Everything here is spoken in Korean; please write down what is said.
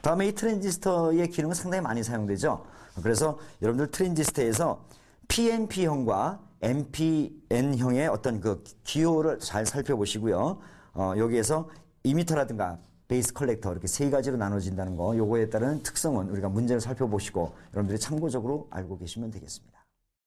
다음에 이 트랜지스터의 기능은 상당히 많이 사용되죠. 그래서 여러분들 트랜지스터에서 PNP형과 n p n 형의 어떤 그 기호를 잘 살펴보시고요. 어, 여기에서 이미터라든가 베이스 컬렉터 이렇게 세 가지로 나눠진다는 거 요거에 따른 특성은 우리가 문제를 살펴보시고 여러분들이 참고적으로 알고 계시면 되겠습니다.